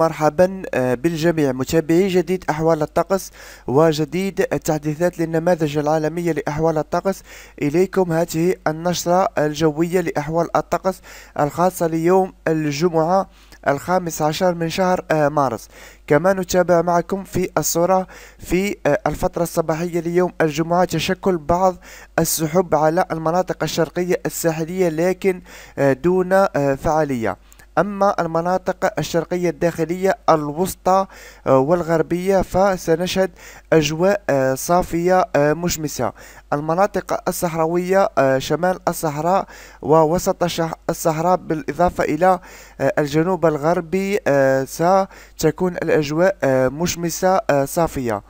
مرحبا آه، بالجميع متابعي جديد أحوال الطقس وجديد التحديثات للنماذج العالمية لأحوال الطقس إليكم هذه النشرة الجوية لأحوال الطقس الخاصة ليوم الجمعة الخامس عشر من شهر آه، مارس كما نتابع معكم في الصورة في آه، الفترة الصباحية ليوم الجمعة تشكل بعض السحب على المناطق الشرقية الساحلية لكن دون فعالية أما المناطق الشرقية الداخلية الوسطى آه، والغربية فسنشهد أجواء آه، صافية آه، مشمسة المناطق الصحراوية شمال الصحراء ووسط الصحراء بالإضافة إلى الجنوب الغربي ستكون الأجواء مشمسة صافية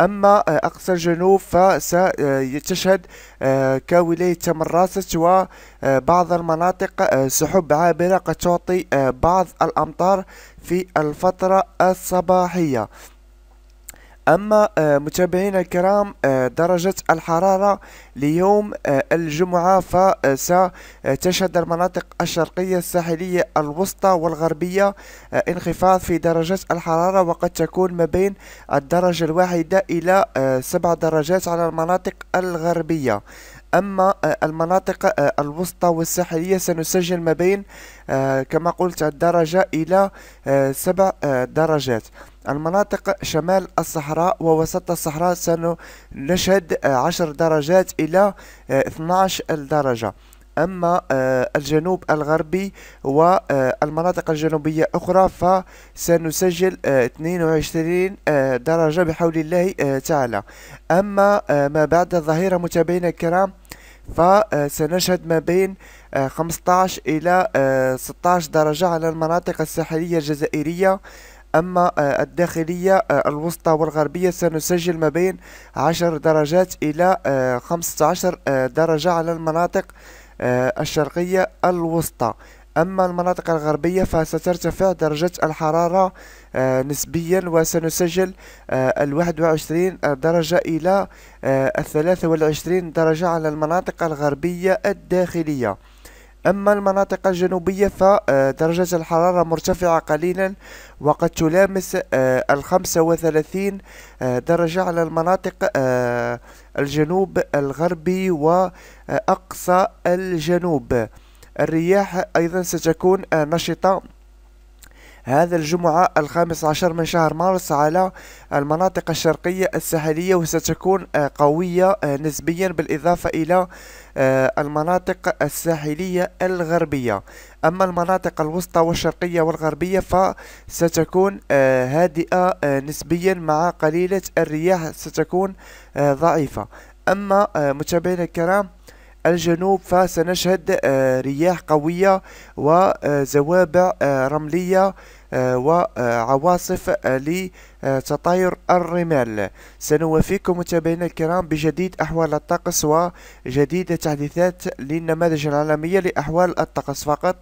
أما آه، أقصى الجنوب فستشهد آه، كولاية تمراسة آه، وبعض المناطق سحب عابرة قد تعطي بعض الأمطار في الفترة الصباحية اما آه، متابعينا الكرام آه، درجة الحرارة ليوم آه، الجمعة فستشهد المناطق الشرقية الساحلية الوسطى والغربية انخفاض في درجة الحرارة وقد تكون ما بين الدرجة الواحدة الى سبع درجات على المناطق الغربية أما آه، المناطق آه، الوسطى والساحلية سنسجل ما بين آه، كما قلت الدرجة إلى سبع درجات المناطق شمال الصحراء ووسط الصحراء سنشهد عشر درجات إلى 12 درجة أما الجنوب الغربي والمناطق الجنوبية أخرى فسنسجل 22 درجة بحول الله تعالى أما ما بعد الظهيرة متابعينا الكرام فسنشهد ما بين 15 آه، إلى 16 آه، درجة على المناطق الساحلية الجزائرية أما آه، الداخلية الوسطى والغربية سنسجل ما بين 10 درجات إلى 15 درجة على المناطق الشرقية الوسطى أما المناطق الغربية فسترتفع درجة الحرارة آه، نسبيا وسنسجل آه، الواحد وعشرين درجة إلى آه، الثلاثة والعشرين درجة على المناطق الغربية الداخلية أما المناطق الجنوبية فدرجة الحرارة مرتفعة قليلا وقد تلامس الخمسة وثلاثين درجة على المناطق الجنوب الغربي وأقصى الجنوب الرياح أيضا ستكون نشطة هذا الجمعة الخامس عشر من شهر مارس على المناطق الشرقية الساحلية وستكون قوية نسبيا بالإضافة إلى المناطق الساحلية الغربية أما المناطق الوسطى والشرقية والغربية فستكون هادئة نسبيا مع قليلة الرياح ستكون ضعيفة أما متابعينا الكرام الجنوب فسنشهد آه، رياح قوية وزوابع آه، رملية آه، وعواصف لتطاير الرمال سنوافيكم متابعينا الكرام بجديد أحوال الطقس وجديد تحديثات للنماذج العالمية لأحوال الطقس فقط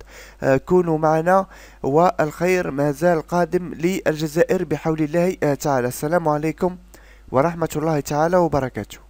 كونوا معنا والخير ما زال قادم للجزائر بحول الله تعالى السلام عليكم ورحمة الله تعالى وبركاته